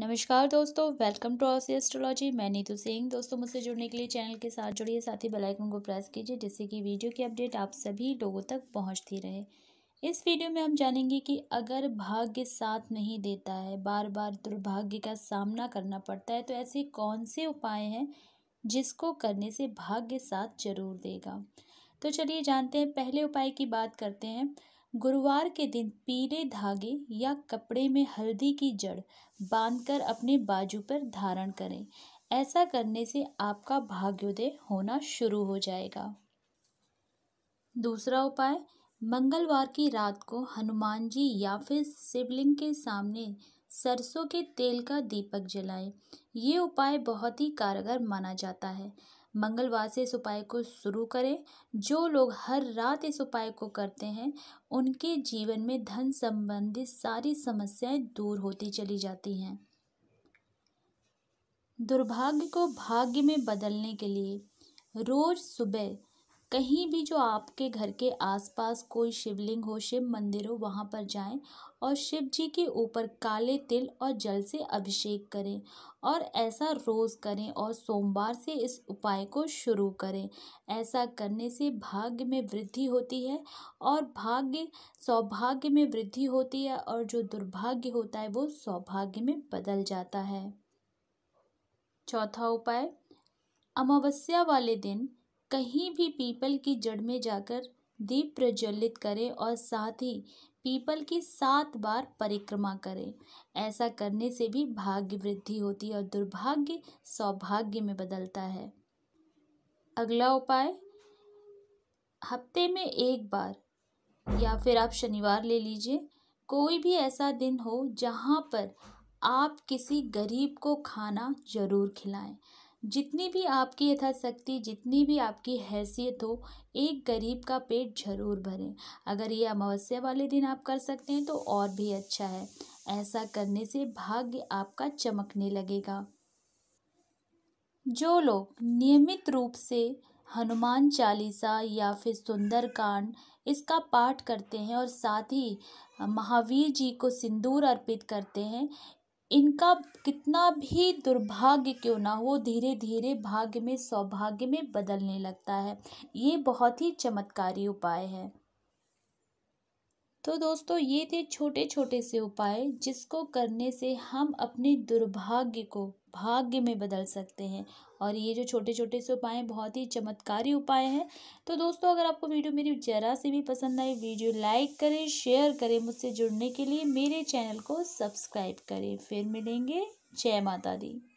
नमस्कार दोस्तों welcome to Aussie astrology मैं नीतू सिंह दोस्तों मुझसे जुड़ने के लिए चैनल के साथ जुड़िए साथ ही बेल आइकन को प्रेस कीजिए जिससे कि वीडियो की अपडेट आप सभी लोगों तक पहुंचती रहे इस वीडियो में हम जानेंगे कि अगर भाग्य साथ नहीं देता है बार बार दुर्भाग्य का सामना करना पड़ता है तो ऐसे कौन से उपाय हैं जिसको करने से भाग्य साथ जरूर देगा तो चलिए जानते हैं पहले उपाय की बात करते हैं गुरुवार के दिन पीले धागे या कपड़े में हल्दी की जड़ बांधकर अपने बाजू पर धारण करें ऐसा करने से आपका भाग्योदय होना शुरू हो जाएगा दूसरा उपाय मंगलवार की रात को हनुमान जी या फिर शिवलिंग के सामने सरसों के तेल का दीपक जलाएं ये उपाय बहुत ही कारगर माना जाता है मंगलवार से इस उपाय को शुरू करें जो लोग हर रात इस उपाय को करते हैं उनके जीवन में धन संबंधित सारी समस्याएं दूर होती चली जाती हैं दुर्भाग्य को भाग्य में बदलने के लिए रोज सुबह कहीं भी जो आपके घर के आसपास कोई शिवलिंग हो शिव मंदिर हो वहाँ पर जाएं और शिव जी के ऊपर काले तिल और जल से अभिषेक करें और ऐसा रोज़ करें और सोमवार से इस उपाय को शुरू करें ऐसा करने से भाग्य में वृद्धि होती है और भाग्य सौभाग्य में वृद्धि होती है और जो दुर्भाग्य होता है वो सौभाग्य में बदल जाता है चौथा उपाय अमावस्या वाले दिन कहीं भी पीपल की जड़ में जाकर दीप प्रज्वलित करें और साथ ही पीपल की सात बार परिक्रमा करें ऐसा करने से भी भाग्य वृद्धि होती है और दुर्भाग्य सौभाग्य में बदलता है अगला उपाय हफ्ते में एक बार या फिर आप शनिवार ले लीजिए कोई भी ऐसा दिन हो जहाँ पर आप किसी गरीब को खाना ज़रूर खिलाएं जितनी भी आपकी यथाशक्ति जितनी भी आपकी हैसियत हो एक गरीब का पेट जरूर भरें अगर ये अमावस्या वाले दिन आप कर सकते हैं तो और भी अच्छा है ऐसा करने से भाग्य आपका चमकने लगेगा जो लोग नियमित रूप से हनुमान चालीसा या फिर सुंदरकांड इसका पाठ करते हैं और साथ ही महावीर जी को सिंदूर अर्पित करते हैं इनका कितना भी दुर्भाग्य क्यों ना हो धीरे धीरे भाग्य में सौभाग्य में बदलने लगता है ये बहुत ही चमत्कारी उपाय है तो दोस्तों ये थे छोटे छोटे से उपाय जिसको करने से हम अपने दुर्भाग्य को भाग्य में बदल सकते हैं और ये जो छोटे छोटे से उपाय बहुत ही चमत्कारी उपाय हैं तो दोस्तों अगर आपको वीडियो मेरी ज़रा से भी पसंद आए वीडियो लाइक करें शेयर करें मुझसे जुड़ने के लिए मेरे चैनल को सब्सक्राइब करें फिर मिलेंगे जय माता दी